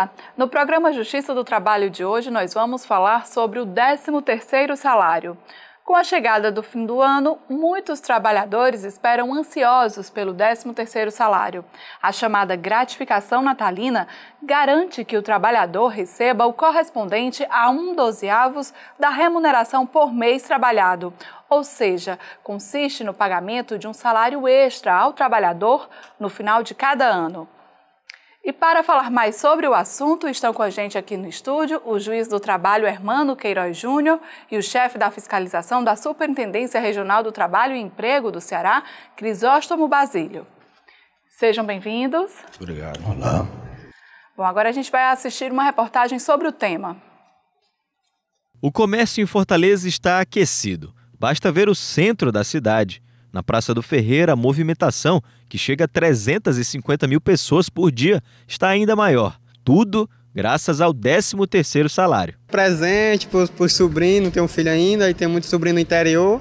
Olá! No programa Justiça do Trabalho de hoje, nós vamos falar sobre o 13º salário. Com a chegada do fim do ano, muitos trabalhadores esperam ansiosos pelo 13º salário. A chamada gratificação natalina garante que o trabalhador receba o correspondente a um dozeavos da remuneração por mês trabalhado, ou seja, consiste no pagamento de um salário extra ao trabalhador no final de cada ano. E para falar mais sobre o assunto, estão com a gente aqui no estúdio o juiz do trabalho Hermano Queiroz Júnior e o chefe da fiscalização da Superintendência Regional do Trabalho e Emprego do Ceará, Crisóstomo Basílio. Sejam bem-vindos. Obrigado. Olá. Bom, agora a gente vai assistir uma reportagem sobre o tema. O comércio em Fortaleza está aquecido. Basta ver o centro da cidade. Na Praça do Ferreira, a movimentação, que chega a 350 mil pessoas por dia, está ainda maior. Tudo graças ao 13º salário. Presente para os sobrinhos, tenho um filho ainda e tem muito sobrinho no interior.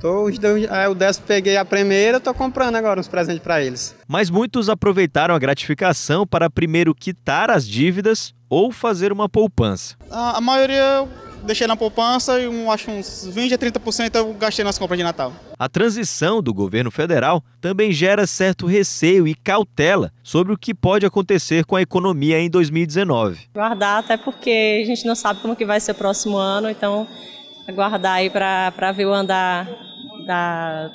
Tô, aí o décimo peguei a primeira, estou comprando agora uns presentes para eles. Mas muitos aproveitaram a gratificação para primeiro quitar as dívidas ou fazer uma poupança. A, a maioria deixei na poupança e um, acho uns 20 a 30% eu gastei nas compras de Natal. A transição do governo federal também gera certo receio e cautela sobre o que pode acontecer com a economia em 2019. Guardar até porque a gente não sabe como que vai ser o próximo ano, então aguardar aí para ver o andar da,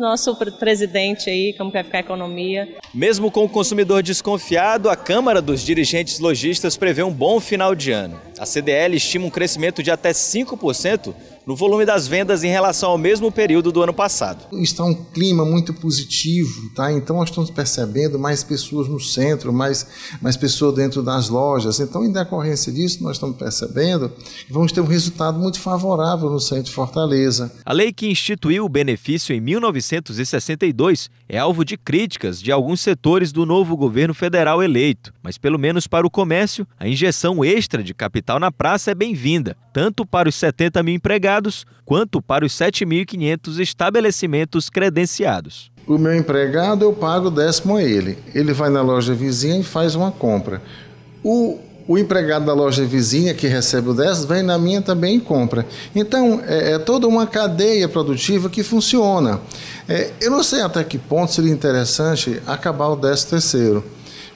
nosso presidente aí, como vai ficar a economia. Mesmo com o consumidor desconfiado, a Câmara dos Dirigentes Lojistas prevê um bom final de ano. A CDL estima um crescimento de até 5% no volume das vendas em relação ao mesmo período do ano passado. Está um clima muito positivo, tá? Então nós estamos percebendo mais pessoas no centro, mais, mais pessoas dentro das lojas. Então, em decorrência disso, nós estamos percebendo que vamos ter um resultado muito favorável no centro de Fortaleza. A lei que instituiu o benefício em 1962 é alvo de críticas de alguns setores do novo governo federal eleito, mas pelo menos para o comércio, a injeção extra de capital na praça é bem-vinda, tanto para os 70 mil empregados quanto para os 7.500 estabelecimentos credenciados. O meu empregado eu pago décimo a ele. Ele vai na loja vizinha e faz uma compra. O, o empregado da loja vizinha que recebe o décimo vem na minha também e compra. Então é, é toda uma cadeia produtiva que funciona. É, eu não sei até que ponto seria interessante acabar o décimo terceiro.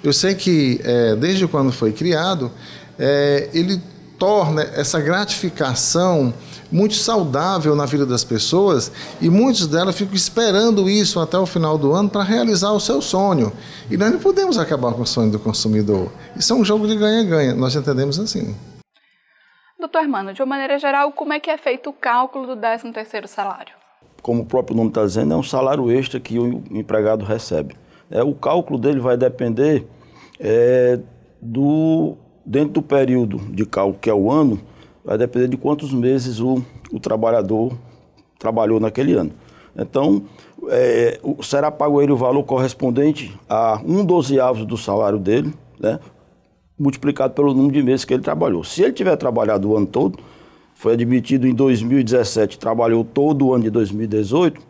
Eu sei que é, desde quando foi criado, é, ele torna essa gratificação muito saudável na vida das pessoas e muitos delas ficam esperando isso até o final do ano para realizar o seu sonho. E nós não podemos acabar com o sonho do consumidor. Isso é um jogo de ganha-ganha, nós entendemos assim. Doutor hermano de uma maneira geral, como é que é feito o cálculo do 13º salário? Como o próprio nome está dizendo, é um salário extra que o empregado recebe. É, o cálculo dele vai depender é, do dentro do período de cálculo, que é o ano, vai depender de quantos meses o, o trabalhador trabalhou naquele ano. Então, é, será pago ele o valor correspondente a um dozeavos do salário dele, né, multiplicado pelo número de meses que ele trabalhou. Se ele tiver trabalhado o ano todo, foi admitido em 2017, trabalhou todo o ano de 2018,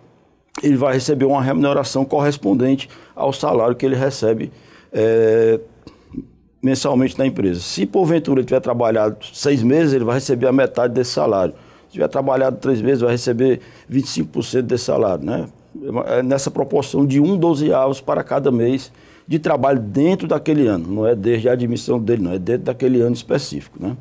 ele vai receber uma remuneração correspondente ao salário que ele recebe é, mensalmente na empresa. Se porventura ele tiver trabalhado seis meses, ele vai receber a metade desse salário. Se tiver trabalhado três meses, vai receber 25% desse salário, né? É nessa proporção de um dozeavos para cada mês de trabalho dentro daquele ano. Não é desde a admissão dele, não, é dentro daquele ano específico, né?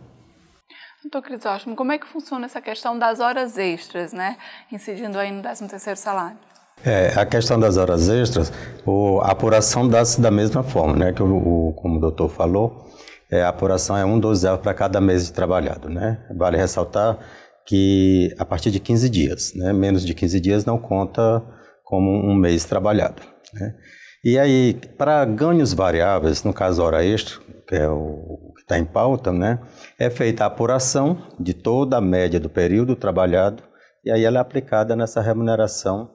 Doutor Crisóstomo, como é que funciona essa questão das horas extras, né? Incidindo aí no 13º salário? É, a questão das horas extras, o, a apuração dá-se da mesma forma, né? Que o, o como o doutor falou, é, a apuração é um zero para cada mês trabalhado, né? Vale ressaltar que a partir de 15 dias, né? Menos de 15 dias não conta como um mês trabalhado, né? E aí, para ganhos variáveis, no caso hora extra, que é o que está em pauta, né, é feita a apuração de toda a média do período trabalhado e aí ela é aplicada nessa remuneração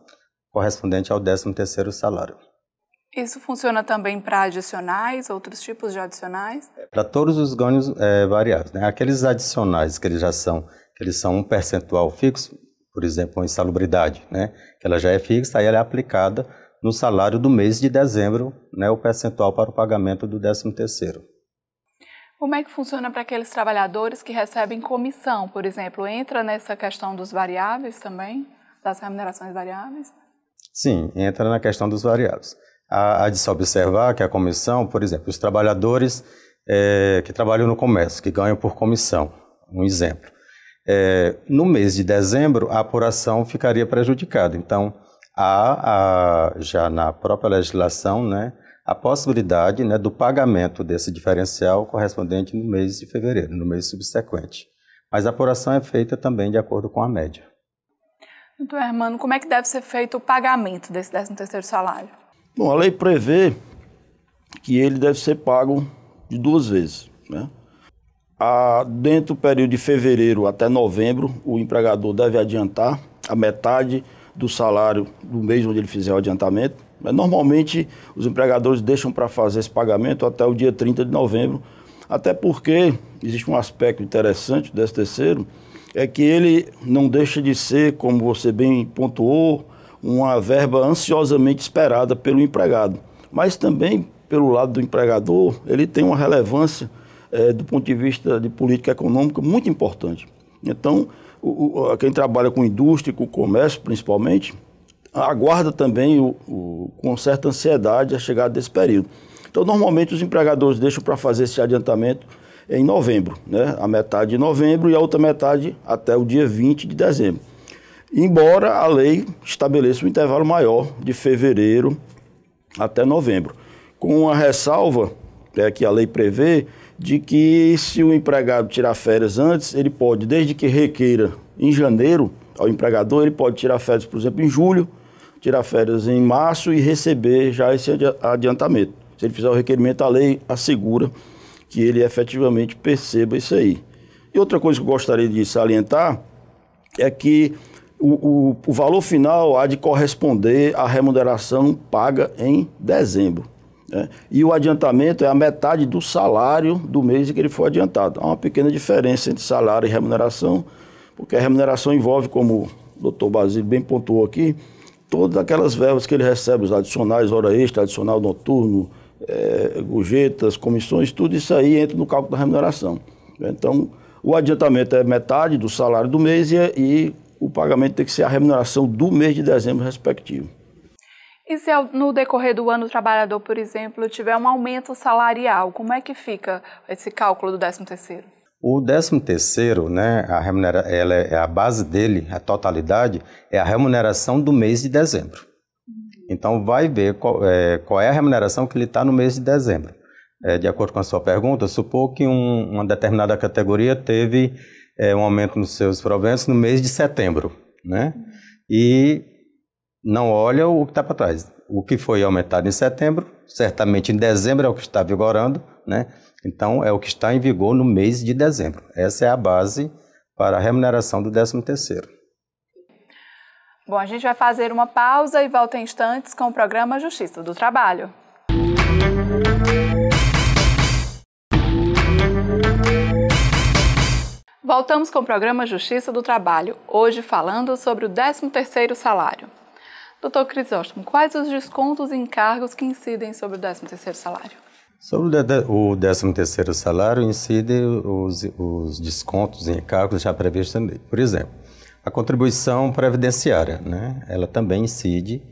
correspondente ao 13º salário. Isso funciona também para adicionais, outros tipos de adicionais? É, para todos os ganhos é, variáveis. Né? Aqueles adicionais que eles já são, que eles são um percentual fixo, por exemplo, uma insalubridade, né? que ela já é fixa, aí ela é aplicada no salário do mês de dezembro, né, o percentual para o pagamento do 13º. Como é que funciona para aqueles trabalhadores que recebem comissão, por exemplo? Entra nessa questão dos variáveis também, das remunerações variáveis? Sim, entra na questão dos variáveis. Há, há de se observar que a comissão, por exemplo, os trabalhadores é, que trabalham no comércio, que ganham por comissão, um exemplo. É, no mês de dezembro, a apuração ficaria prejudicada. Então, há, já na própria legislação né, a possibilidade né, do pagamento desse diferencial correspondente no mês de fevereiro, no mês subsequente. Mas a apuração é feita também de acordo com a média. Então, Hermano, como é que deve ser feito o pagamento desse 13 terceiro salário? Bom, a lei prevê que ele deve ser pago de duas vezes, né? A, dentro do período de fevereiro até novembro, o empregador deve adiantar a metade do salário do mês onde ele fizer o adiantamento. Mas, né? normalmente, os empregadores deixam para fazer esse pagamento até o dia 30 de novembro, até porque existe um aspecto interessante desse terceiro, é que ele não deixa de ser, como você bem pontuou, uma verba ansiosamente esperada pelo empregado. Mas também, pelo lado do empregador, ele tem uma relevância é, do ponto de vista de política econômica muito importante. Então, o, o, quem trabalha com indústria, com comércio principalmente, aguarda também o, o, com certa ansiedade a chegada desse período. Então, normalmente, os empregadores deixam para fazer esse adiantamento em novembro, né? A metade de novembro e a outra metade até o dia 20 de dezembro. Embora a lei estabeleça um intervalo maior de fevereiro até novembro, com uma ressalva é, que a lei prevê de que se o empregado tirar férias antes, ele pode, desde que requeira em janeiro ao empregador, ele pode tirar férias, por exemplo, em julho, tirar férias em março e receber já esse adiantamento. Se ele fizer o requerimento, a lei assegura que ele efetivamente perceba isso aí. E outra coisa que eu gostaria de salientar é que o, o, o valor final há de corresponder à remuneração paga em dezembro. Né? E o adiantamento é a metade do salário do mês em que ele foi adiantado. Há uma pequena diferença entre salário e remuneração, porque a remuneração envolve, como o doutor Basílio bem pontuou aqui, todas aquelas verbas que ele recebe, os adicionais, hora extra, adicional noturno, é, gorjetas, comissões, tudo isso aí entra no cálculo da remuneração. Então, o adiantamento é metade do salário do mês e, e o pagamento tem que ser a remuneração do mês de dezembro respectivo. E se no decorrer do ano o trabalhador, por exemplo, tiver um aumento salarial, como é que fica esse cálculo do 13 terceiro? O 13 terceiro, né, a, remunera ela é, é, a base dele, a totalidade, é a remuneração do mês de dezembro. Então, vai ver qual é, qual é a remuneração que ele está no mês de dezembro. É, de acordo com a sua pergunta, supor que um, uma determinada categoria teve é, um aumento nos seus proventos no mês de setembro, né? E não olha o que está para trás. O que foi aumentado em setembro, certamente em dezembro é o que está vigorando, né? Então, é o que está em vigor no mês de dezembro. Essa é a base para a remuneração do 13 terceiro. Bom, a gente vai fazer uma pausa e volta em instantes com o programa Justiça do Trabalho. Voltamos com o programa Justiça do Trabalho, hoje falando sobre o 13º salário. Doutor Crisóstomo, quais os descontos e encargos que incidem sobre o 13º salário? Sobre o 13º salário incidem os, os descontos e encargos já previstos também. Por exemplo, a contribuição previdenciária, né? ela também incide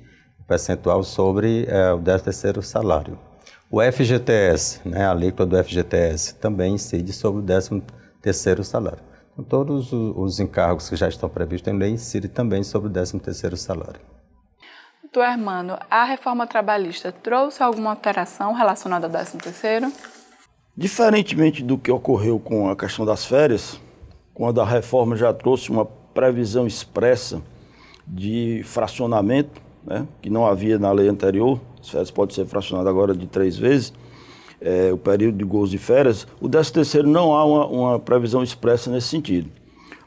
o percentual sobre é, o 13 terceiro salário. O FGTS, né? a alíquota do FGTS, também incide sobre o 13 terceiro salário. Então, todos os encargos que já estão previstos em lei incidem também sobre o 13 terceiro salário. Doutor Hermano, a reforma trabalhista trouxe alguma alteração relacionada ao 13 terceiro? Diferentemente do que ocorreu com a questão das férias, quando a reforma já trouxe uma previsão expressa de fracionamento, né, que não havia na lei anterior, as férias podem ser fracionadas agora de três vezes, é, o período de gozo de férias, o 13 não há uma, uma, previsão expressa nesse sentido.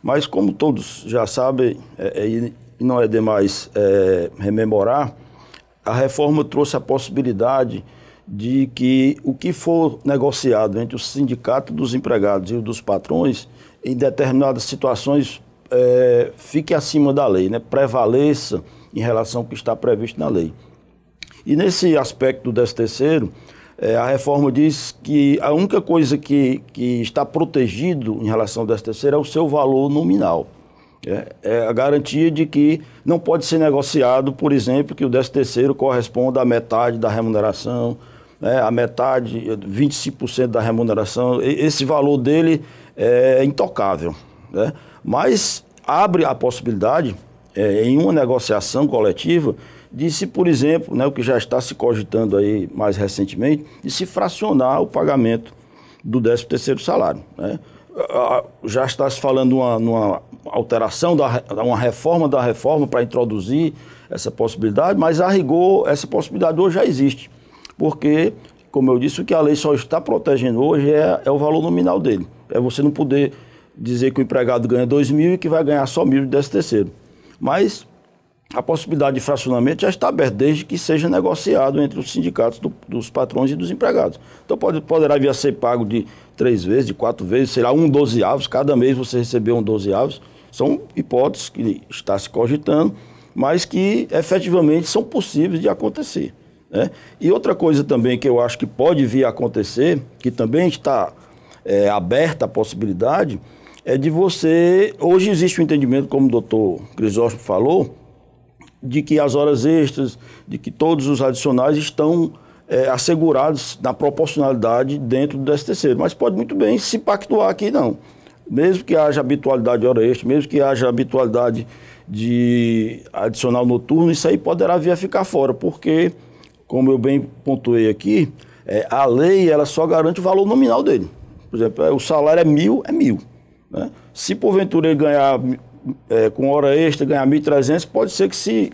Mas como todos já sabem, é, é, e não é demais é, rememorar, a reforma trouxe a possibilidade de que o que for negociado entre o sindicato dos empregados e o dos patrões, em determinadas situações é, fique acima da lei, né? prevaleça em relação ao que está previsto na lei. E nesse aspecto do 13 é, a reforma diz que a única coisa que, que está protegido em relação ao 13 é o seu valor nominal. É, é, a garantia de que não pode ser negociado, por exemplo, que o 13 corresponda à metade da remuneração, né, a metade, 25% da remuneração. Esse valor dele é intocável. Né? Mas abre a possibilidade, é, em uma negociação coletiva, de se, por exemplo, né, o que já está se cogitando aí mais recentemente, de se fracionar o pagamento do 13º salário. Né? Já está se falando uma, numa alteração, da, uma reforma da reforma para introduzir essa possibilidade, mas a rigor essa possibilidade hoje já existe, porque, como eu disse, o que a lei só está protegendo hoje é, é o valor nominal dele. É você não poder dizer que o empregado ganha 2 mil e que vai ganhar só mil de 13 terceiro. Mas a possibilidade de fracionamento já está aberta, desde que seja negociado entre os sindicatos do, dos patrões e dos empregados. Então pode, poderá vir a ser pago de três vezes, de quatro vezes, será um dozeavos, cada mês você receber um dozeavos. São hipóteses que está se cogitando, mas que efetivamente são possíveis de acontecer. Né? E outra coisa também que eu acho que pode vir a acontecer, que também está é, aberta a possibilidade, é de você. Hoje existe o um entendimento, como o doutor Crisóstomo falou, de que as horas extras, de que todos os adicionais estão é, assegurados na proporcionalidade dentro do STC. Mas pode muito bem se pactuar aqui, não. Mesmo que haja habitualidade de hora extra, mesmo que haja habitualidade de adicional noturno, isso aí poderá vir a ficar fora, porque, como eu bem pontuei aqui, é, a lei ela só garante o valor nominal dele. Por exemplo, é, o salário é mil, é mil. Né? Se porventura ele ganhar é, com hora extra, ganhar 1.300, pode ser que se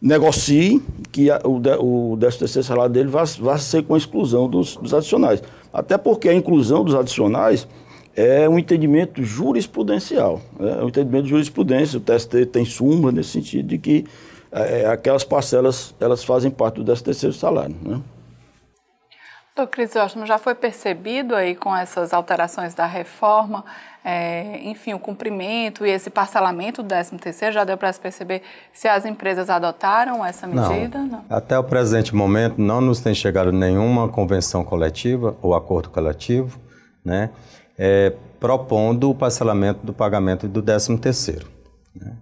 negocie que a, o, o 13 salário dele vá, vá ser com a exclusão dos, dos adicionais. Até porque a inclusão dos adicionais é um entendimento jurisprudencial. Né? É um entendimento de jurisprudência. O TST tem súmula nesse sentido de que é, é, aquelas parcelas elas fazem parte do 13 salário. Né? Doutor Crisóstomo, já foi percebido aí com essas alterações da reforma, é, enfim, o cumprimento e esse parcelamento do 13 já deu para se perceber se as empresas adotaram essa medida? Não. não. Até o presente momento não nos tem chegado nenhuma convenção coletiva ou acordo coletivo, né, é, propondo o parcelamento do pagamento do 13º. Né?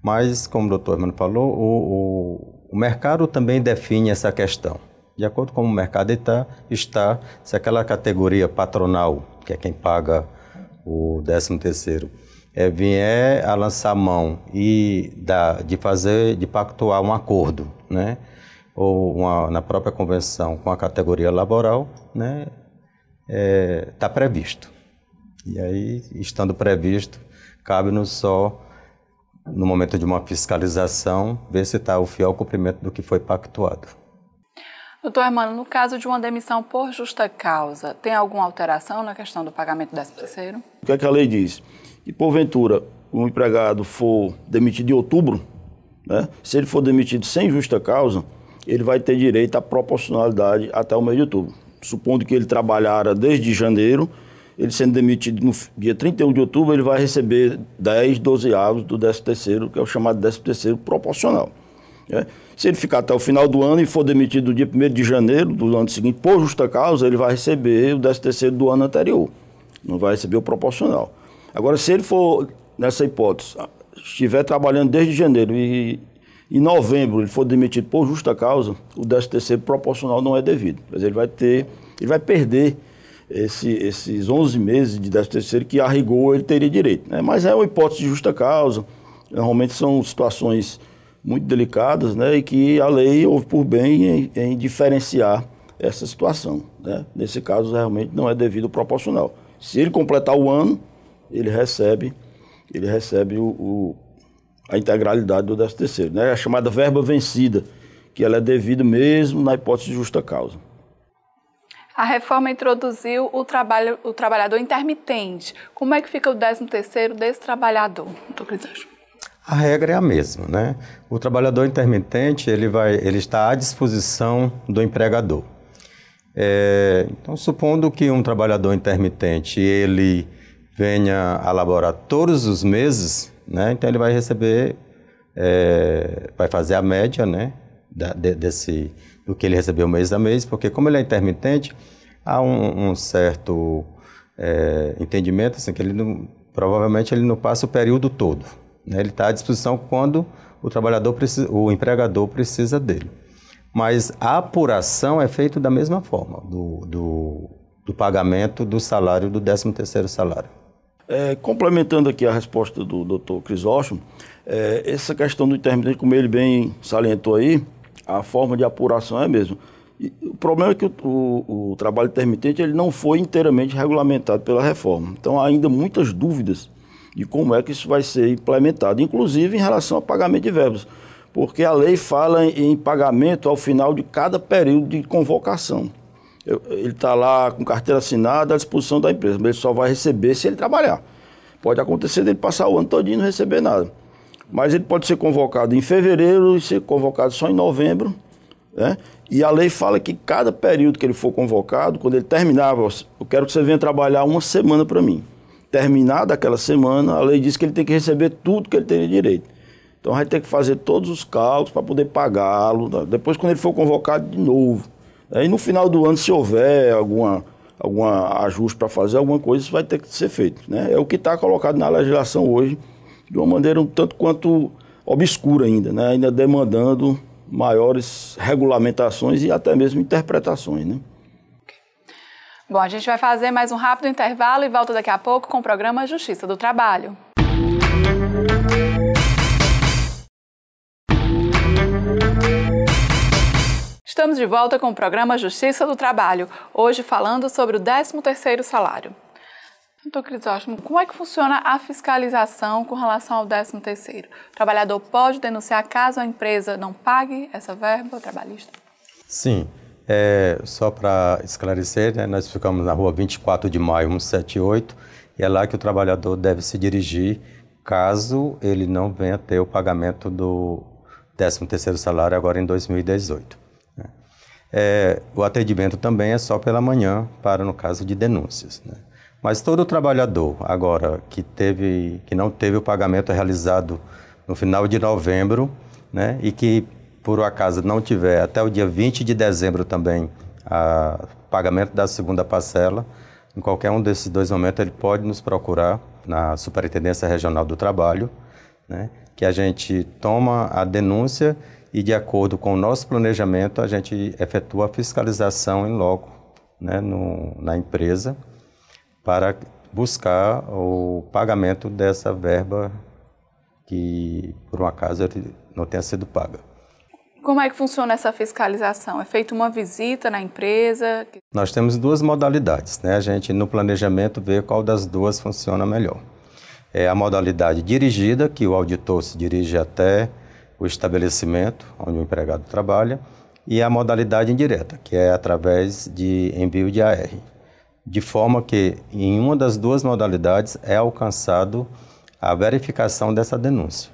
Mas, como o doutor Hermano falou, o, o, o mercado também define essa questão de acordo com o mercado está, está, se aquela categoria patronal, que é quem paga o 13 terceiro, é, vier a lançar mão e da, de fazer, de pactuar um acordo, né? ou uma, na própria convenção com a categoria laboral, né? está eh, é, previsto. E aí, estando previsto, cabe-nos só, no momento de uma fiscalização, ver se está o fiel cumprimento do que foi pactuado. Doutor Hermano, no caso de uma demissão por justa causa, tem alguma alteração na questão do pagamento do terceiro? O que, é que a lei diz? Que, porventura, o empregado for demitido em outubro, né? se ele for demitido sem justa causa, ele vai ter direito à proporcionalidade até o mês de outubro. Supondo que ele trabalhara desde janeiro, ele sendo demitido no dia 31 de outubro, ele vai receber 10, 12 avos do 13 terceiro, que é o chamado 13 terceiro proporcional. Né? Se ele ficar até o final do ano e for demitido no dia 1 de janeiro do ano seguinte, por justa causa, ele vai receber o 13 do ano anterior. Não vai receber o proporcional. Agora, se ele for, nessa hipótese, estiver trabalhando desde janeiro e em novembro ele for demitido por justa causa, o 13 proporcional não é devido. Mas ele vai ter, ele vai perder esse, esses 11 meses de 13 que a rigor ele teria direito. Né? Mas é uma hipótese de justa causa. Normalmente são situações muito delicadas, né? E que a lei houve por bem em, em diferenciar essa situação, né? Nesse caso, realmente não é devido proporcional. Se ele completar o ano, ele recebe, ele recebe o, o a integralidade do 13 terceiro, né? É a chamada verba vencida, que ela é devida mesmo na hipótese de justa causa. A reforma introduziu o, trabalho, o trabalhador intermitente. Como é que fica o 13 terceiro desse trabalhador, doutor Crisóstomo? a regra é a mesma, né? O trabalhador intermitente ele vai, ele está à disposição do empregador. É, então, supondo que um trabalhador intermitente ele venha a laborar todos os meses, né? Então ele vai receber, é, vai fazer a média, né? Da, de, desse do que ele recebeu mês a mês, porque como ele é intermitente, há um, um certo é, entendimento assim que ele não, provavelmente ele não passa o período todo, né? Ele está à disposição quando o trabalhador precisa, o empregador precisa dele. Mas a apuração é feita da mesma forma do, do, do pagamento do salário do 13 terceiro salário. É, complementando aqui a resposta do Dr. Crisóstomo, é, essa questão do intermitente, como ele bem salientou aí, a forma de apuração é a mesma. E o problema é que o, o, o, trabalho intermitente ele não foi inteiramente regulamentado pela reforma. Então, há ainda muitas dúvidas de como é que isso vai ser implementado, inclusive em relação ao pagamento de verbas, porque a lei fala em, em pagamento ao final de cada período de convocação. Eu, ele está lá com carteira assinada à disposição da empresa, mas ele só vai receber se ele trabalhar. Pode acontecer dele passar o ano todinho e não receber nada. Mas ele pode ser convocado em fevereiro e ser convocado só em novembro. Né? E a lei fala que cada período que ele for convocado, quando ele terminar, eu quero que você venha trabalhar uma semana para mim terminada aquela semana, a lei diz que ele tem que receber tudo que ele teria direito. Então vai ter que fazer todos os cálculos para poder pagá-lo. Né? Depois, quando ele for convocado de novo. Aí no final do ano, se houver alguma, alguma ajuste para fazer, alguma coisa, isso vai ter que ser feito. Né? É o que está colocado na legislação hoje, de uma maneira um tanto quanto obscura ainda, né? ainda demandando maiores regulamentações e até mesmo interpretações. Né? Bom, a gente vai fazer mais um rápido intervalo e volta daqui a pouco com o programa Justiça do Trabalho. Estamos de volta com o programa Justiça do Trabalho, hoje falando sobre o 13º salário. Doutor Crisóstomo, como é que funciona a fiscalização com relação ao 13º? O trabalhador pode denunciar caso a empresa não pague essa verba trabalhista? Sim, é, só para esclarecer, né, nós ficamos na rua 24 de maio, 178, e é lá que o trabalhador deve se dirigir caso ele não venha ter o pagamento do 13º salário agora em 2018. Né. É, o atendimento também é só pela manhã, para no caso de denúncias. Né? Mas todo trabalhador agora que, teve, que não teve o pagamento realizado no final de novembro né, e que por acaso não tiver até o dia 20 de dezembro também a pagamento da segunda parcela, em qualquer um desses dois momentos ele pode nos procurar na Superintendência Regional do Trabalho, né, que a gente toma a denúncia e de acordo com o nosso planejamento a gente efetua a fiscalização em loco né, no, na empresa para buscar o pagamento dessa verba que por um acaso não tenha sido paga. Como é que funciona essa fiscalização? É feita uma visita na empresa? Nós temos duas modalidades, né? A gente no planejamento vê qual das duas funciona melhor. É a modalidade dirigida, que o auditor se dirige até o estabelecimento onde o empregado trabalha, e a modalidade indireta, que é através de envio de AR. De forma que em uma das duas modalidades é alcançado a verificação dessa denúncia.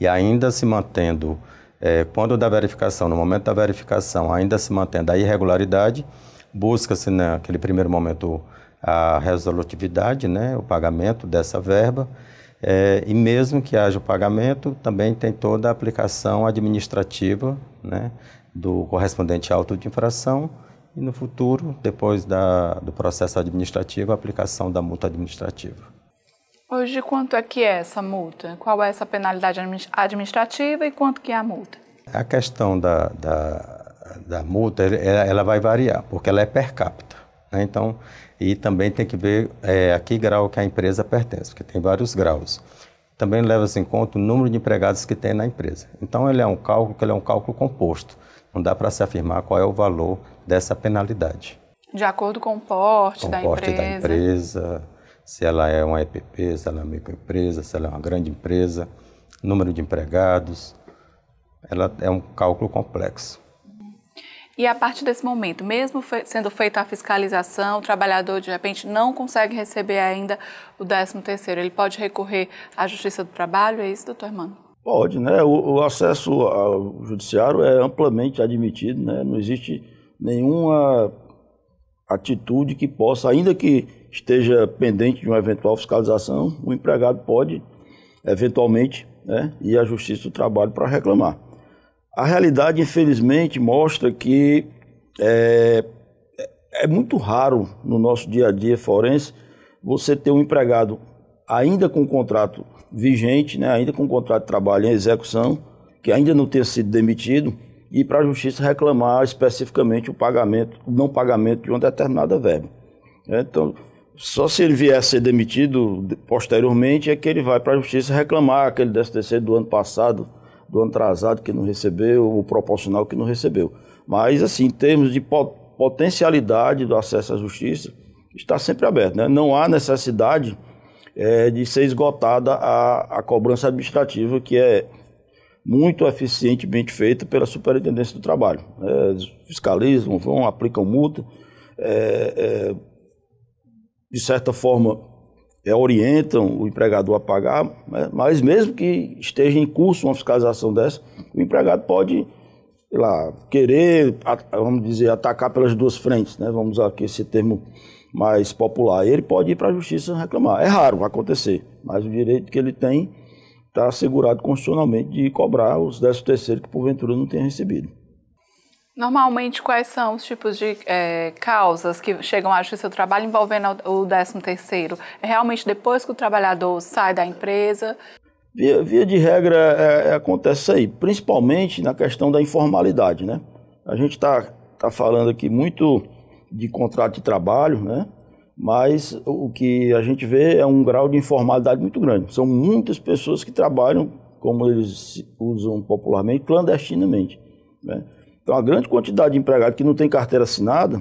E ainda se mantendo é, quando da verificação, no momento da verificação, ainda se mantendo a irregularidade, busca-se né, naquele primeiro momento a resolutividade, né, o pagamento dessa verba, é, e mesmo que haja o pagamento, também tem toda a aplicação administrativa né, do correspondente auto de infração e no futuro, depois da, do processo administrativo, a aplicação da multa administrativa. Hoje, quanto é que é essa multa? Qual é essa penalidade administrativa e quanto que é a multa? A questão da, da, da multa, ela, ela, vai variar, porque ela é per capita. Né? Então, e também tem que ver é, a que grau que a empresa pertence, porque tem vários graus. Também leva-se em conta o número de empregados que tem na empresa. Então, ele é um cálculo que é um cálculo composto. Não dá para se afirmar qual é o valor dessa penalidade. De acordo com o porte, com da, porte empresa. da empresa se ela é uma EPP, se ela é uma microempresa, se ela é uma grande empresa, número de empregados. Ela é um cálculo complexo. E a partir desse momento, mesmo sendo feita a fiscalização, o trabalhador de repente não consegue receber ainda o 13º, ele pode recorrer à Justiça do Trabalho, é isso, doutor Hermano? Pode, né? O, o, acesso ao judiciário é amplamente admitido, né? Não existe nenhuma atitude que possa, ainda que esteja pendente de uma eventual fiscalização, o empregado pode, eventualmente, né, ir à Justiça do Trabalho para reclamar. A realidade, infelizmente, mostra que é, é muito raro no nosso dia a dia forense você ter um empregado ainda com contrato vigente, né, ainda com contrato de trabalho em execução, que ainda não tenha sido demitido, e para a justiça reclamar especificamente o pagamento, o não pagamento de uma determinada verba. Né, então, só se ele vier a ser demitido posteriormente é que ele vai para a justiça reclamar aquele DSTC do ano passado, do ano atrasado que não recebeu, o proporcional que não recebeu. Mas, assim, em termos de potencialidade do acesso à justiça, está sempre aberto. Né? Não há necessidade é, de ser esgotada a, a cobrança administrativa, que é muito eficientemente feita pela Superintendência do Trabalho. É, fiscalizam, vão, aplicam multa. É, é, de certa forma, é, orientam o empregador a pagar, né? mas mesmo que esteja em curso uma fiscalização dessa, o empregado pode lá, querer, vamos dizer, atacar pelas duas frentes, né? vamos usar aqui esse termo mais popular. Ele pode ir para a justiça reclamar. É raro vai acontecer, mas o direito que ele tem está assegurado constitucionalmente de cobrar os 13 terceiro que porventura não tenha recebido. Normalmente, quais são os tipos de é, causas que chegam à justiça do trabalho envolvendo o 13 terceiro? É realmente depois que o trabalhador sai da empresa? Via, via de regra, é, é acontece isso aí, principalmente na questão da informalidade, né? A gente está tá falando aqui muito de contrato de trabalho, né? Mas o que a gente vê é um grau de informalidade muito grande. São muitas pessoas que trabalham, como eles usam popularmente, clandestinamente, né? Então, a grande quantidade de empregados que não tem carteira assinada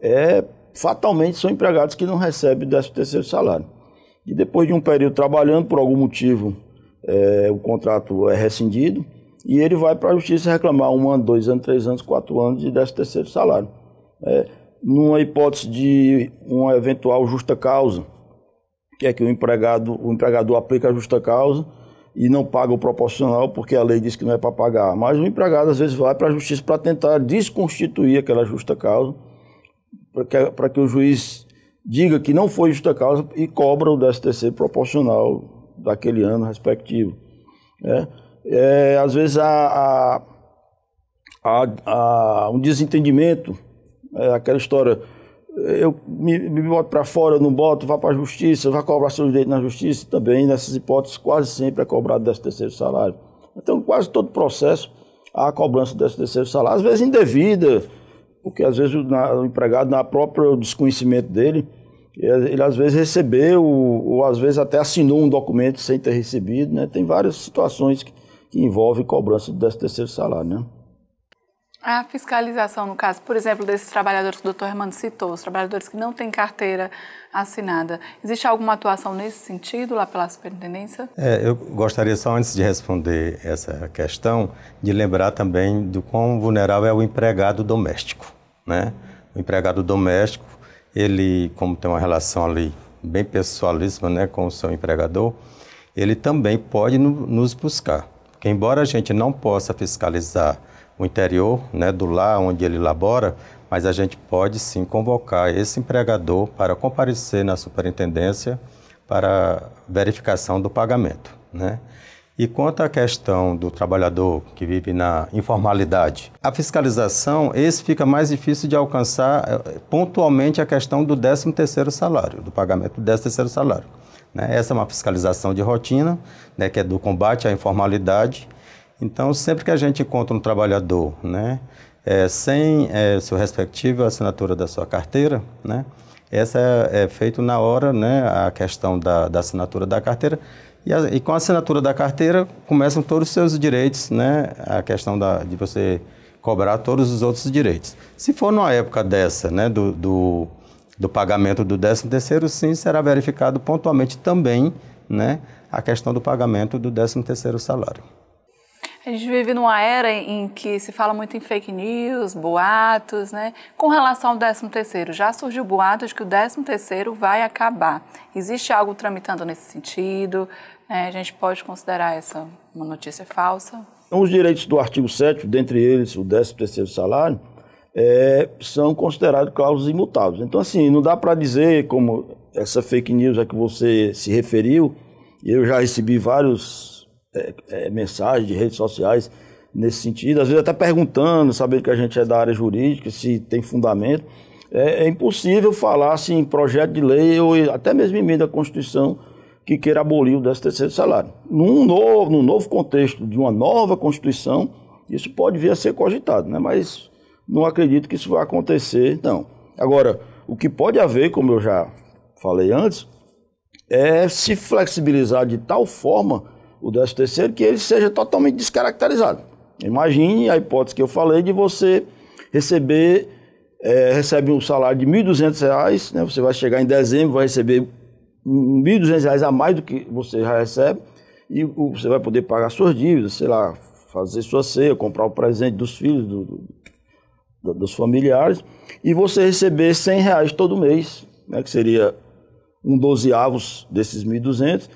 é fatalmente são empregados que não recebem o 13 terceiro salário. E depois de um período trabalhando, por algum motivo, é, o contrato é rescindido e ele vai para a justiça reclamar um ano, dois anos, três anos, quatro anos de 13 terceiro salário. É, numa hipótese de uma eventual justa causa, que é que o empregado, o empregador aplica a justa causa e não paga o proporcional porque a lei diz que não é para pagar. Mas o empregado às vezes vai para a justiça para tentar desconstituir aquela justa causa, para que, que o juiz diga que não foi justa causa e cobra o DSTC proporcional daquele ano respectivo. Né? É, às vezes há, há, há, há um desentendimento, é aquela história eu me, me boto para fora, eu não boto, vá para a justiça, vá cobrar seus direitos na justiça também, nessas hipóteses quase sempre é cobrado desse terceiro salário. Então, quase todo processo há a cobrança desse terceiro salário, às vezes indevida, porque às vezes o, na, o empregado, na próprio desconhecimento dele, ele às vezes recebeu, ou, ou às vezes até assinou um documento sem ter recebido, né? Tem várias situações que, que envolvem cobrança desse terceiro salário, né? A fiscalização, no caso, por exemplo, desses trabalhadores que o doutor Hermano citou, os trabalhadores que não têm carteira assinada, existe alguma atuação nesse sentido lá pela superintendência? É, eu gostaria só, antes de responder essa questão, de lembrar também do quão vulnerável é o empregado doméstico. Né? O empregado doméstico, ele, como tem uma relação ali bem pessoalíssima né, com o seu empregador, ele também pode no, nos buscar. Porque, embora a gente não possa fiscalizar o interior né, do lar onde ele labora, mas a gente pode sim convocar esse empregador para comparecer na superintendência para verificação do pagamento. Né? E quanto à questão do trabalhador que vive na informalidade, a fiscalização, esse fica mais difícil de alcançar eh, pontualmente a questão do 13º salário, do pagamento do 13º salário. Né? Essa é uma fiscalização de rotina, né, que é do combate à informalidade, então, sempre que a gente encontra um trabalhador né, é, sem é, seu respectivo assinatura da sua carteira, né, essa é, é feito na hora né, a questão da, da assinatura da carteira. E, a, e, com a assinatura da carteira começam todos os seus direitos, né, a questão da, de você cobrar todos os outros direitos. Se for numa época dessa, né, do, do, do pagamento do 13 terceiro, sim, será verificado pontualmente também né, a questão do pagamento do 13 terceiro salário. A gente vive numa era em que se fala muito em fake news, boatos, né? Com relação ao 13 terceiro, já surgiu boato de que o 13 terceiro vai acabar. Existe algo tramitando nesse sentido? É, a gente pode considerar essa uma notícia falsa? Então, os direitos do artigo 7, dentre eles o 13 terceiro salário, é, são considerados cláusulas imutáveis. Então, assim, não dá para dizer, como essa fake news a que você se referiu, eu já recebi vários é, é, mensagem de redes sociais nesse sentido, às vezes até perguntando, sabendo que a gente é da área jurídica, se tem fundamento. É, é impossível falar assim, em projeto de lei ou até mesmo emenda à Constituição que queira abolir o 13 terceiro salário. Num novo, num novo contexto de uma nova Constituição, isso pode vir a ser cogitado, né? mas não acredito que isso vai acontecer, não. Agora, o que pode haver, como eu já falei antes, é se flexibilizar de tal forma o 13 terceiro, que ele seja totalmente descaracterizado. Imagine a hipótese que eu falei de você receber, é, recebe um salário de R$ 1.200, né? você vai chegar em dezembro, vai receber R$ 1.200 a mais do que você já recebe, e você vai poder pagar suas dívidas, sei lá, fazer sua ceia, comprar o presente dos filhos, do, do, dos familiares, e você receber R$ reais todo mês, né, que seria um dozeavos desses 1.200,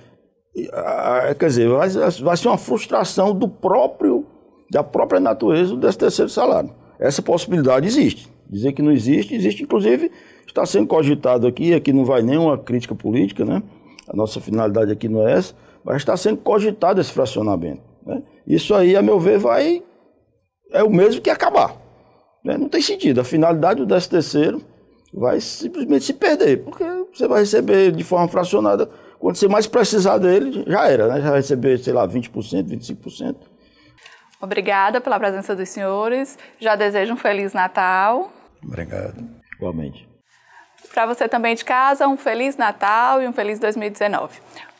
ah, quer dizer, vai, vai ser uma frustração do próprio, da própria natureza desse terceiro salário. Essa possibilidade existe. Dizer que não existe, existe, inclusive, está sendo cogitado aqui, aqui não vai nenhuma crítica política, né? A nossa finalidade aqui não é essa, mas está sendo cogitado esse fracionamento. Né? Isso aí, a meu ver, vai. É o mesmo que acabar. Né? Não tem sentido. A finalidade do 13 terceiro vai simplesmente se perder, porque você vai receber de forma fracionada quando você mais precisar dele, já era, né? Já recebeu, sei lá, 20%, 25%. Obrigada pela presença dos senhores. Já desejo um Feliz Natal. Obrigado. Igualmente. Para você também de casa, um Feliz Natal e um Feliz 2019.